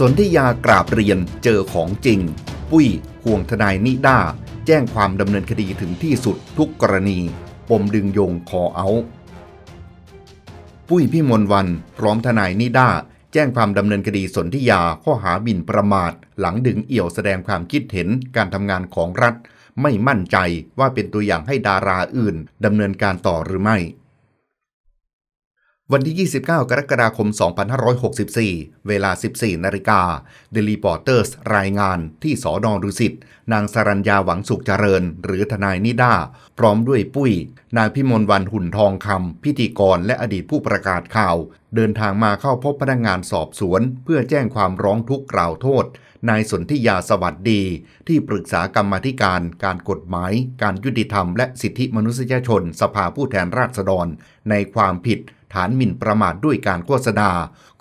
สนธิยากราบเรียนเจอของจริง ปุ้ยห่วงทนายนิด้า แจ้งความดำเนินคดีถึงที่สุดทุกกรณี ปมดึงโยงคอเอา ปุ้ยพี่มนวันพร้อมทนายนิด้าแจ้งความดำเนินคดีสนธิยาข้อหาบินประมาท หลังดึงเอี่ยวแสดงความคิดเห็นการทำงานของรัฐ ไม่มั่นใจว่าเป็นตัวอย่างให้ดาราอื่นดำเนินการต่อหรือไม่วันที่ 29 กรกฎาคม 2564 เวลา 14นาฬิกาเดลี e อเตอร์สรายงานที่สอนอดุสิต นางสรัญญาหวังสุขเจริญหรือทนายนิด้า พร้อมด้วยปุ้ย นายพิมลวันหุ่นทองคำ พิธีกรและอดีตผู้ประกาศข่าว เดินทางมาเข้าพบพนักงงานสอบสวน เพื่อแจ้งความร้องทุกข์กล่าวโทษนายสนธิยาสวัสดี ที่ปรึกษากรรมธิการ การกฎหมาย การยุติธรรมและสิทธิมนุษยชน สภาผู้แทนราษฎรในความผิดฐานหมิ่นประมาทด้วยการโฆษณา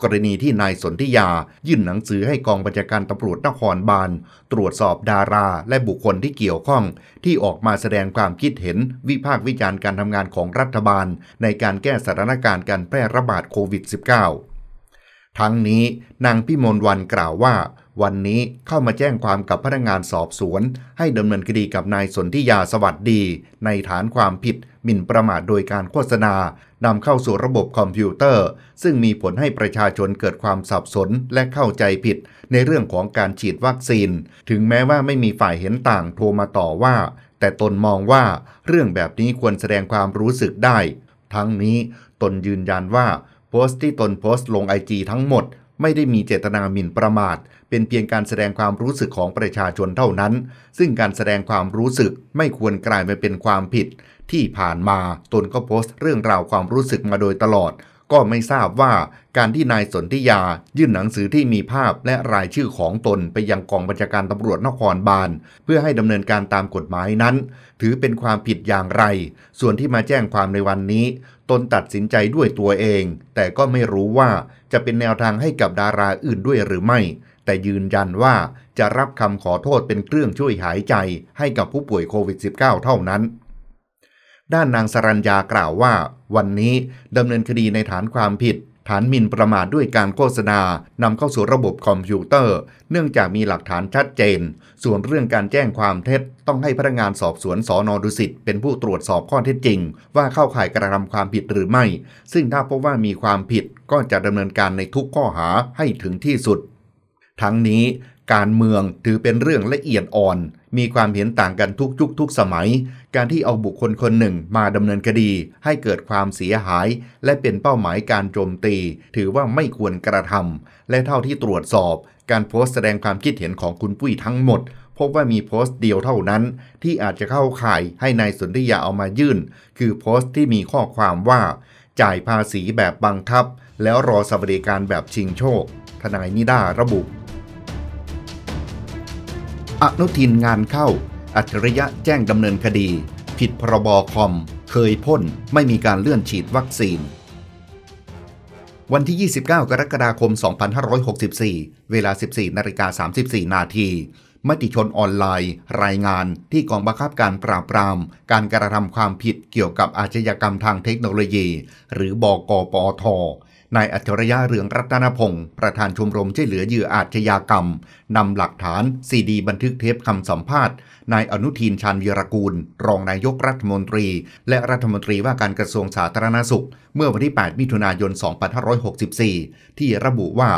กรณีที่นายสนธิยา ยื่นหนังสือให้กองบัญชาการตำรวจนครบาล ตรวจสอบดารา และบุคคลที่เกี่ยวข้อง ที่ออกมาแสดงความคิดเห็นวิพากษ์วิจารณ์การทำงานของรัฐบาล ในการแก้สถานการณ์การแพร่ระบาดโควิด -19 ทั้งนี้ นางพิมลวันกล่าวว่าวันนี้เข้ามาแจ้งความกับพนักงานสอบสวน ให้ดำเนินคดีกับนายสนธิยาสวัสดี ในฐานความผิดหมิ่นประมาทโดยการโฆษณา นำเข้าสู่ระบบคอมพิวเตอร์ ซึ่งมีผลให้ประชาชนเกิดความสับสนและเข้าใจผิดในเรื่องของการฉีดวัคซีน ถึงแม้ว่าไม่มีฝ่ายเห็นต่างโทรมาต่อว่า แต่ตนมองว่า เรื่องแบบนี้ควรแสดงความรู้สึกได้ ทั้งนี้ตนยืนยันว่า โพสต์ที่ตนโพสต์ลงไอจีทั้งหมดไม่ได้มีเจตนาหมิ่นประมาท เป็นเพียงการแสดงความรู้สึกของประชาชนเท่านั้น ซึ่งการแสดงความรู้สึกไม่ควรกลายมาเป็นความผิดที่ผ่านมา ตนก็โพสต์เรื่องราวความรู้สึกมาโดยตลอดก็ไม่ทราบว่าการที่นายสนธิยายื่นหนังสือที่มีภาพและรายชื่อของตนไปยังกองบัญชาการตำรวจนครบาลเพื่อให้ดำเนินการตามกฎหมายนั้น ถือเป็นความผิดอย่างไร ส่วนที่มาแจ้งความในวันนี้ ตนตัดสินใจด้วยตัวเอง แต่ก็ไม่รู้ว่าจะเป็นแนวทางให้กับดาราอื่นด้วยหรือไม่ แต่ยืนยันว่าจะรับคำขอโทษเป็นเครื่องช่วยหายใจให้กับผู้ป่วยโควิด -19 เท่านั้นด้านนางสรัญญากล่าวว่า วันนี้ ดำเนินคดีในฐานความผิด ฐานมินประมาทด้วยการโฆษณานำเข้าสู่ระบบคอมพิวเตอร์ เนื่องจากมีหลักฐานชัดเจน ส่วนเรื่องการแจ้งความเท็จต้องให้พนักงานสอบสวนสอนอดุสิตเป็นผู้ตรวจสอบข้อเท็จจริง ว่าเข้าข่ายกระทำความผิดหรือไม่ ซึ่งถ้าพบว่ามีความผิดก็จะดำเนินการในทุกข้อหาให้ถึงที่สุด ทั้งนี้ การเมืองถือเป็นเรื่องละเอียดอ่อน มีความเห็นต่างกันทุกยุคทุกสมัยการที่เอาบุคคลคนหนึ่งมาดำเนินคดีให้เกิดความเสียหาย และเป็นเป้าหมายการโจมตี ถือว่าไม่ควรกระทำและเท่าที่ตรวจสอบ การโพสต์แสดงความคิดเห็นของคุณปุ้ยทั้งหมด พบว่ามีโพสต์เดียวเท่านั้นที่อาจจะเข้าข่ายให้ในายสนธิยาเอามายื่น คือโพสต์ที่มีข้อความว่า จ่ายภาษีแบบบังคับ แล้วรอสวัสดิการแบบชิงโชค ทนายนิด้าระบุอนุทินงานเข้าอัจฉริยะแจ้งดำเนินคดี ผิดพรบอคอม เคยพ่นไม่มีการเลื่อนฉีดวัคซีน วันที่ 29 กรกฎาคม 2564 เวลา 14นาฬิกา34นาทีมติชนออนไลน์ รายงานที่กองบังคับการปราบปราม การกระทำความผิดเกี่ยวกับอาชญากรรมทางเทคโนโลยี หรือบอกปอทนายอัจฉริยะเรืองรัตนพงศ์ประธานชมรมช่วยเหลือเหยื่ออาชญากรรม นำหลักฐาน ซีดีบันทึกเทปคำสัมภาษณ์นายอนุทินชาญวีรกูล รองนายกรัฐมนตรี และรัฐมนตรีว่าการกระทรวงสาธารณสุข เมื่อวันที่ 8 มิถุนายน 2564 ที่ระบุว่า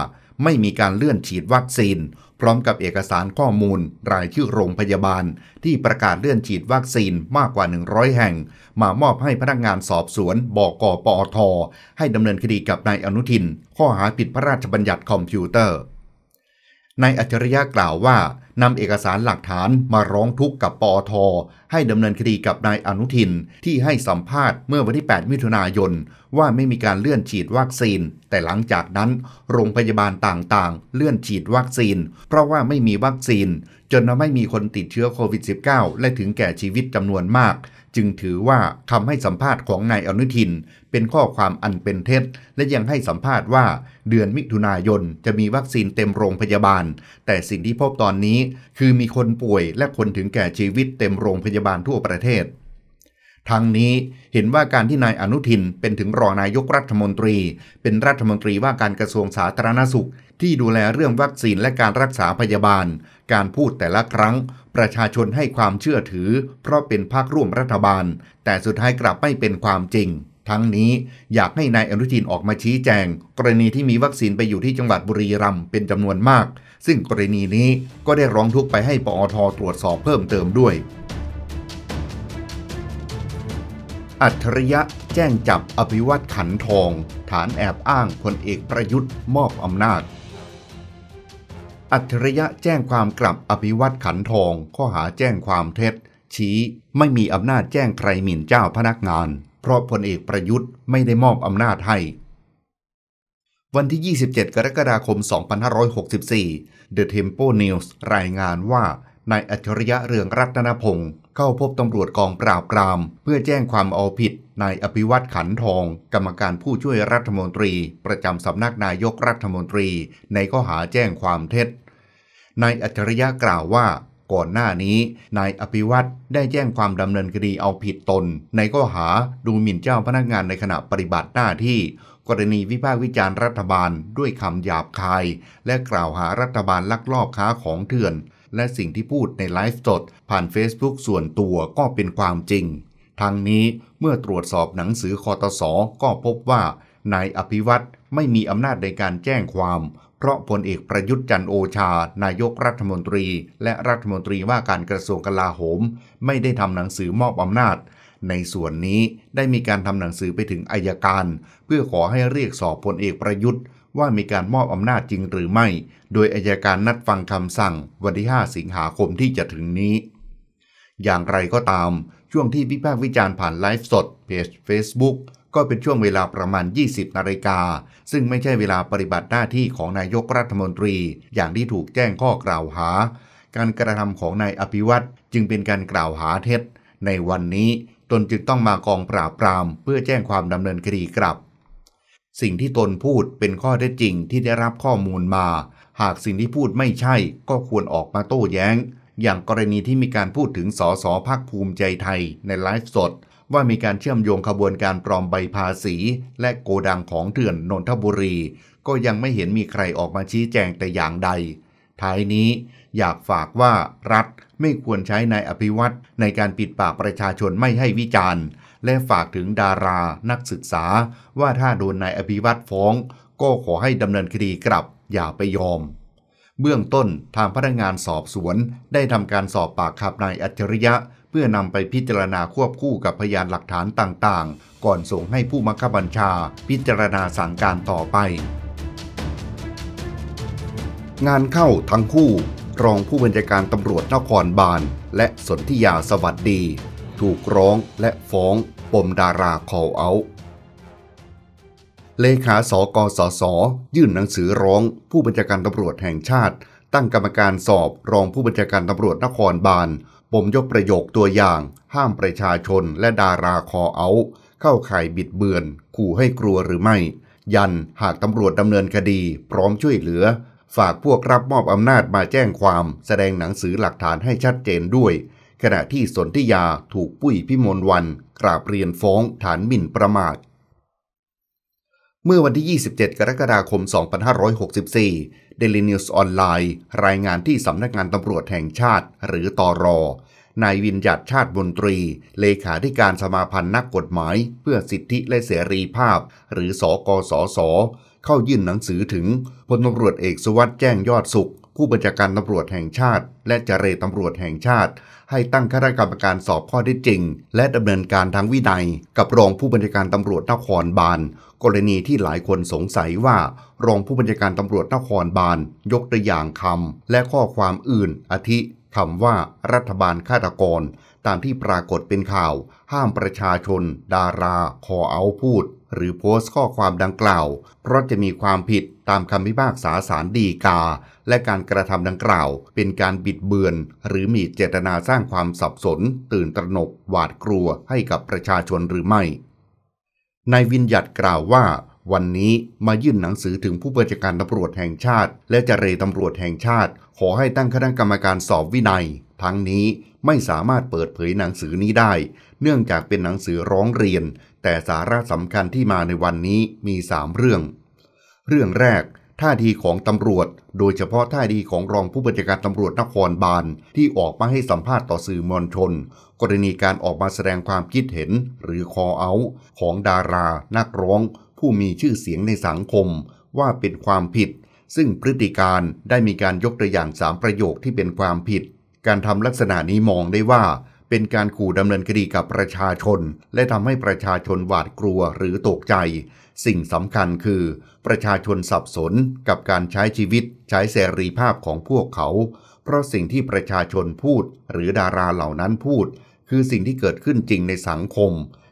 ไม่มีการเลื่อนฉีดวัคซีน พร้อมกับเอกสารข้อมูล รายชื่อโรงพยาบาล ที่ประกาศเลื่อนฉีดวัคซีนมากกว่า 100 แห่ง มามอบให้พนักงานสอบสวนบกปอทให้ดำเนินคดีกับนายอนุทิน ข้อหาผิดพระราชบัญญัติคอมพิวเตอร์นายอัจฉริยะกล่าวว่านำเอกสารหลักฐานมาร้องทุกข์กับปอทให้ดำเนินคดีกับนายอนุทิน ที่ให้สัมภาษณ์เมื่อวันที่ 8 มิถุนายน ว่าไม่มีการเลื่อนฉีดวัคซีน แต่หลังจากนั้น โรงพยาบาลต่างๆ เลื่อนฉีดวัคซีน เพราะว่าไม่มีวัคซีน จนทำให้มีคนติดเชื้อโควิด -19 และถึงแก่ชีวิตจำนวนมาก จึงถือว่าคำให้สัมภาษณ์ของนายอนุทินเป็นข้อความอันเป็นเท็จและยังให้สัมภาษณ์ว่าเดือนมิถุนายน จะมีวัคซีนเต็มโรงพยาบาล แต่สิ่งที่พบตอนนี้คือมีคนป่วยและคนถึงแก่ชีวิตเต็มโรงพยาบาลทั่วประเทศ ทั้งนี้เห็นว่าการที่นายอนุทินเป็นถึงรองนายกรัฐมนตรี เป็นรัฐมนตรีว่าการกระทรวงสาธารณสุข ที่ดูแลเรื่องวัคซีนและการรักษาพยาบาล การพูดแต่ละครั้ง ประชาชนให้ความเชื่อถือ เพราะเป็นภาคร่วมรัฐบาล แต่สุดท้ายกลับไม่เป็นความจริงทั้งนี้อยากให้นายอนุทินออกมาชี้แจงกรณีที่มีวัคซีนไปอยู่ที่จังหวัดบุรีรัมย์เป็นจำนวนมาก ซึ่งกรณีนี้ก็ได้ร้องทุกข์ไปให้ปอทตรวจสอบเพิ่มเติมด้วย อัจฉริยะแจ้งจับอภิวัตขันทอง ฐานแอบอ้างพลเอกประยุทธ์มอบอำนาจ อัจฉริยะแจ้งความกลับอภิวัตขันทองข้อหาแจ้งความเท็จ ชี้ไม่มีอำนาจแจ้งใครหมิ่นเจ้าพนักงานเพราะพลเอกประยุทธ์ไม่ได้มอบอำนาจให้ วันที่ 27 กรกฎาคม 2564 The Tempo News รายงานว่านายอัจฉริยะเรืองรัตนพงศ์เข้าพบตำรวจกองปราบปราม เพื่อแจ้งความเอาผิดนายอภิวัตขันทอง กรรมการผู้ช่วยรัฐมนตรีประจำสำนักนายกรัฐมนตรีในข้อหาแจ้งความเท็จนายอัจฉริยะกล่าวว่าก่อนหน้านี้ นายอภิวัตรได้แจ้งความดำเนินคดีเอาผิดตน ในข้อหาดูหมิ่นเจ้าพนักงานในขณะปฏิบัติหน้าที่ กรณีวิพากษ์วิจารณ์รัฐบาลด้วยคำหยาบคาย และกล่าวหารัฐบาลลักลอบค้าของเถื่อน และสิ่งที่พูดในไลฟ์สด ผ่าน Facebook ส่วนตัวก็เป็นความจริงทางนี้เมื่อตรวจสอบหนังสือคอตสอก็พบว่า นายอภิวัตรไม่มีอำนาจในการแจ้งความเพราะผลเอกประยุทธ์จันโอชา นายกรัฐมนตรีและรัฐมนตรีว่าการกระทรวงกลาโหม ไม่ได้ทำหนังสือมอบอำนาจ ในส่วนนี้ได้มีการทำหนังสือไปถึงอายการ เพื่อขอให้เรียกสอบผลเอกประยุทธ์ ว่ามีการมอบอำนาจจริงหรือไม่ โดยอายการนัดฟังคำสั่งวันที่5สิงหาคมที่จะถึงนี้ อย่างไรก็ตามช่วงที่พิพากษาวิจารณ์ผ่านไลฟ์สด เพจ Facebook ก็เป็นช่วงเวลาประมาณ 20 นาฬิกาซึ่งไม่ใช่เวลาปฏิบัติหน้าที่ของนายกรัฐมนตรี อย่างที่ถูกแจ้งข้อกล่าวหา การกระทำของนายอภิวัตรจึงเป็นการกล่าวหาเท็จ ในวันนี้ตนจึงต้องมากองปราบปรามเพื่อแจ้งความดำเนินคดีกลับ สิ่งที่ตนพูดเป็นข้อเท็จจริงที่ได้รับข้อมูลมา หากสิ่งที่พูดไม่ใช่ก็ควรออกมาโต้แย้ง อย่างกรณีที่มีการพูดถึงสสพักภูมิใจไทยในไลฟ์สดว่ามีการเชื่อมโยงขบวนการปลอมใบภาษี และโกดังของเถื่อนนนทบุรี ก็ยังไม่เห็นมีใครออกมาชี้แจงแต่อย่างใด ท้ายนี้ อยากฝากว่ารัฐไม่ควรใช้นายอภิวัตในการปิดปากประชาชนไม่ให้วิจารณ์ และฝากถึงดารานักศึกษา ว่าถ้าโดนนายอภิวัตฟ้องก็ขอให้ดำเนินคดีกลับ อย่าไปยอมเบื้องต้นทางพนักงานสอบสวน ได้ทำการสอบปากคำนายอัจฉริยะ เพื่อนำไปพิจารณาควบคู่กับพยานหลักฐานต่างๆ ก่อนส่งให้ผู้มังคับบัญชาพิจารณาสั่งการต่อไป งานเข้าทั้งคู่ รองผู้บัญชาการตำรวจนครบาลและสนธิยาสวัสดี ถูกร้องและฟ้อง ปมดาราคอเอา์เลขาสกสสยื่นหนังสือร้อง ผู้บัญชาการตำรวจแห่งชาติ ตั้งกรรมการสอบ รองผู้บัญชาการตำรวจนครบาลปมยกประโยคตัวอย่าง ห้ามประชาชนและดาราคอเอา เข้าข่ายบิดเบือนขู่ให้กลัวหรือไม่ ยันหากตำรวจดำเนินคดีพร้อมช่วยเหลือ ฝากพวกรับมอบอำนาจมาแจ้งความ แสดงหนังสือหลักฐานให้ชัดเจนด้วย ขณะที่สนธิยาถูกปุ้ยพิมลวัน กราบเรียนฟ้องฐานหมิ่นประมาทเมื่อวันที่ 27 กรกฎาคม 2564 เดลินิวส์ออนไลน์รายงานที่สำนักงานตำรวจแห่งชาติหรือตอรอนายวินยัดชาติบนตรี เลขาธิการสมาพันธ์นักกฎหมายเพื่อสิทธิและเสรีภาพ หรือสอกสสเข้ายื่นหนังสือถึงพลตำรวจเอกสวัสด์แจ้งยอดสุข ผู้บัญชาการตำรวจแห่งชาติ และจเจรตำรวจแห่งชาติให้ตั้งคณะกรรมการสอบข้อได้จริง และดำเนินการทางวินัย กับรองผู้บัญชาการตำรวจนครบาล กรณีที่หลายคนสงสัยว่า รองผู้บัญชาการตำรวจนครบาล ยกตัวอย่างคำและข้อความอื่นอาทิคำว่ารัฐบาลฆาตกรตามที่ปรากฏเป็นข่าว ห้ามประชาชน ดาราคอเอาพูด หรือโพสต์ข้อความดังกล่าว เพราะจะมีความผิดตามคำพิพากษาสารดีกา และการกระทำดังกล่าว เป็นการบิดเบือน หรือมีเจตนาสร้างความสับสน ตื่นตระหนก หวาดกลัวให้กับประชาชนหรือไม่ นายวินยัดกล่าวว่า วันนี้มายื่นหนังสือถึงผู้บัญชาการตำรวจแห่งชาติ และเจรตำรวจแห่งชาติ ขอให้ตั้งคณะกรรมการสอบวินัย ทั้งนี้ไม่สามารถเปิดเผยหนังสือนี้ได้ เนื่องจากเป็นหนังสือร้องเรียน แต่สาระสำคัญที่มาในวันนี้มี3เรื่องเรื่องแรกท่าทีของตำรวจ โดยเฉพาะท่าทีของรองผู้บัญชาการตำรวจนครบาล ที่ออกมาให้สัมภาษณ์ต่อสื่อมวลชน กรณีการออกมาแสดงความคิดเห็น หรือคอเอา ของดารา นักร้อง ผู้มีชื่อเสียงในสังคม ว่าเป็นความผิด ซึ่งพฤติการได้มีการยกตัวอย่างสามประโยคที่เป็นความผิด การทำลักษณะนี้มองได้ว่า เป็นการขู่ดำเนินคดีกับประชาชน และทำให้ประชาชนหวาดกลัวหรือตกใจสิ่งสำคัญคือประชาชนสับสนกับการใช้ชีวิตใช้เสรีภาพของพวกเขา เพราะสิ่งที่ประชาชนพูดหรือดาราเหล่านั้นพูด คือสิ่งที่เกิดขึ้นจริงในสังคม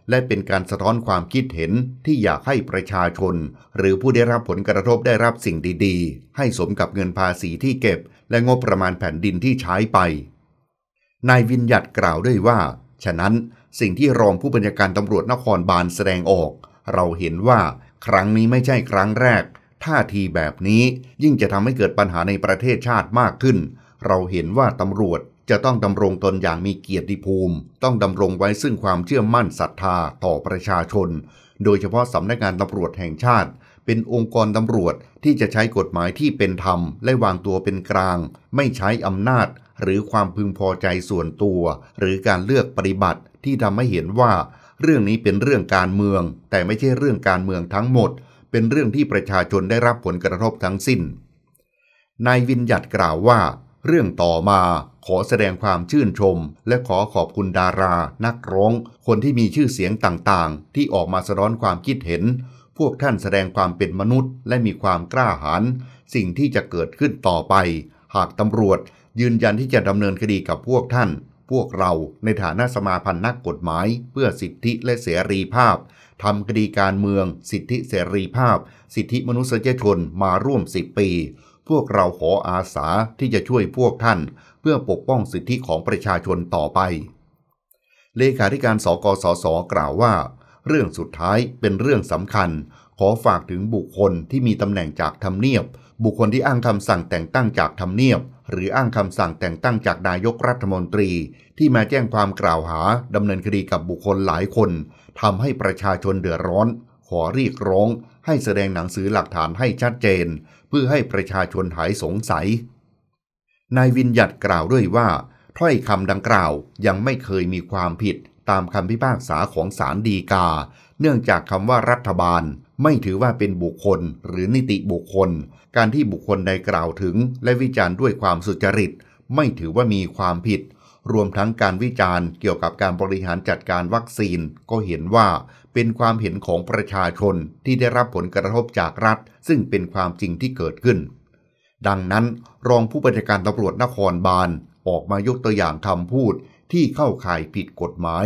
และเป็นการสะท้อนความคิดเห็นที่อยากให้ประชาชน หรือผู้ได้รับผลกระทบได้รับสิ่งดีๆ ให้สมกับเงินภาษีที่เก็บ และงบประมาณแผ่นดินที่ใช้ไป นายวินยัดกล่าวด้วยว่า ฉะนั้นสิ่งที่รองผู้บัญชาการตำรวจนครบาลแสดงออกเราเห็นว่าครั้งนี้ไม่ใช่ครั้งแรก ท่าทีแบบนี้ยิ่งจะทำให้เกิดปัญหาในประเทศชาติมากขึ้น เราเห็นว่าตำรวจจะต้องดำรงตนอย่างมีเกียรติภูมิ ต้องดำรงไว้ซึ่งความเชื่อมั่นศรัทธาต่อประชาชน โดยเฉพาะสำนักงานตำรวจแห่งชาติ เป็นองค์กรตำรวจที่จะใช้กฎหมายที่เป็นธรรม และวางตัวเป็นกลาง ไม่ใช้อำนาจ หรือความพึงพอใจส่วนตัว หรือการเลือกปฏิบัติที่ทำให้เห็นว่าเรื่องนี้เป็นเรื่องการเมือง แต่ไม่ใช่เรื่องการเมืองทั้งหมด เป็นเรื่องที่ประชาชนได้รับผลกระทบทั้งสิ้น นายวินยัดกล่าวว่า เรื่องต่อมาขอแสดงความชื่นชม และขอขอบคุณดารา นักร้อง คนที่มีชื่อเสียงต่างๆ ที่ออกมาสะร้อนความคิดเห็น พวกท่านแสดงความเป็นมนุษย์ และมีความกล้าหาญสิ่งที่จะเกิดขึ้นต่อไป หากตำรวจยืนยันที่จะดำเนินคดีกับพวกท่านพวกเราในฐานะสมาพันธ์นักกฎหมาย เพื่อสิทธิและเสรีภาพ ทำคดีการเมือง สิทธิเสรีภาพ สิทธิมนุษยชนมาร่วมสิบปี พวกเราขออาสาที่จะช่วยพวกท่าน เพื่อปกป้องสิทธิของประชาชนต่อไป เลขาธิการสกสสกล่าวว่า เรื่องสุดท้ายเป็นเรื่องสำคัญ ขอฝากถึงบุคคลที่มีตำแหน่งจากทำเนียบบุคคลที่อ้างคำสั่งแต่งตั้งจากทำเนียบหรืออ้างคำสั่งแต่งตั้งจากนายกรัฐมนตรี ที่มาแจ้งความกล่าวหาดำเนินคดีกับบุคคลหลายคนทำให้ประชาชนเดือดร้อน ขอเรียกร้องให้แสดงหนังสือหลักฐานให้ชัดเจน เพื่อให้ประชาชนหายสงสัย นายวินยัดกล่าวด้วยว่า ถ้อยคำดังกล่าวยังไม่เคยมีความผิดตามคำพิพากษาของศาลฎีกาเนื่องจากคำว่ารัฐบาล ไม่ถือว่าเป็นบุคคลหรือนิติบุคคล การที่บุคคลใดกล่าวถึง และวิจารณ์ด้วยความสุจริตไม่ถือว่ามีความผิด รวมทั้งการวิจารณ์เกี่ยวกับการบริหารจัดการวัคซีน ก็เห็นว่าเป็นความเห็นของประชาชน ที่ได้รับผลกระทบจากรัฐ ซึ่งเป็นความจริงที่เกิดขึ้น ดังนั้น รองผู้บัญชาการตำรวจนครบาลออกมายกตัวอย่างคำพูดที่เข้าข่ายผิดกฎหมาย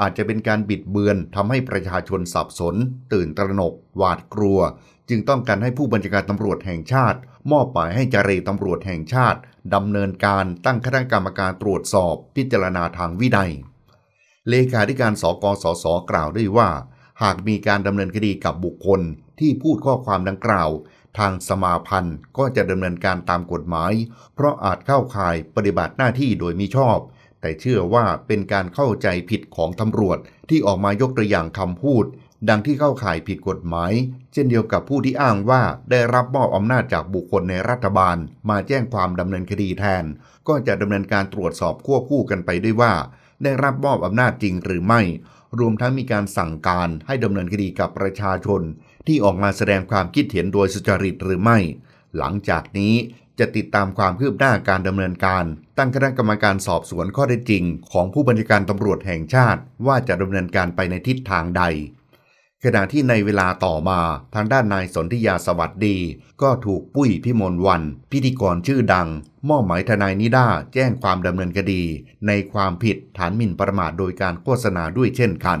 อาจจะเป็นการบิดเบือนทำให้ประชาชนสับสน ตื่นตระหนกหวาดกลัว จึงต้องการให้ผู้บัญชาการตำรวจแห่งชาติ มอบหมายให้จารตำรวจแห่งชาติดำเนินการตั้งคณะกรรมการตรวจสอบ พิจารณาทางวินัย เลขาธิการสกสสกล่าวด้วยว่า หากมีการดำเนินคดีกับบุคคลที่พูดข้อความดังกล่าว ทางสมาพันธ์ก็จะดำเนินการตามกฎหมาย เพราะอาจเข้าข่ายปฏิบัติหน้าที่โดยมิชอบแต่เชื่อว่าเป็นการเข้าใจผิดของตำรวจที่ออกมายกตัวอย่างคำพูด ดังที่เข้าข่ายผิดกฎหมาย เช่นเดียวกับผู้ที่อ้างว่าได้รับมอบอำนาจจากบุคคลในรัฐบาล มาแจ้งความดำเนินคดีแทน ก็จะดำเนินการตรวจสอบควบคู่กันไปด้วยว่า ได้รับมอบอำนาจจริงหรือไม่ รวมทั้งมีการสั่งการให้ดำเนินคดีกับประชาชน ที่ออกมาแสดงความคิดเห็นโดยสุจริตหรือไม่ หลังจากนี้จะติดตามความคืบหน้าการดำเนินการ ตั้งคณะกรรมการสอบสวนข้อได้จริง ของผู้บัญชาการตำรวจแห่งชาติ ว่าจะดำเนินการไปในทิศทางใด ขณะที่ในเวลาต่อมาทางด้านนายสนธิยาสวัสดี ก็ถูกปุ้ยพิมลวัน พิธีกรชื่อดังมอบหมายทนายนิด้าแจ้งความดำเนินคดี ในความผิดฐานหมิ่นประมาทโดยการโฆษณาด้วยเช่นกัน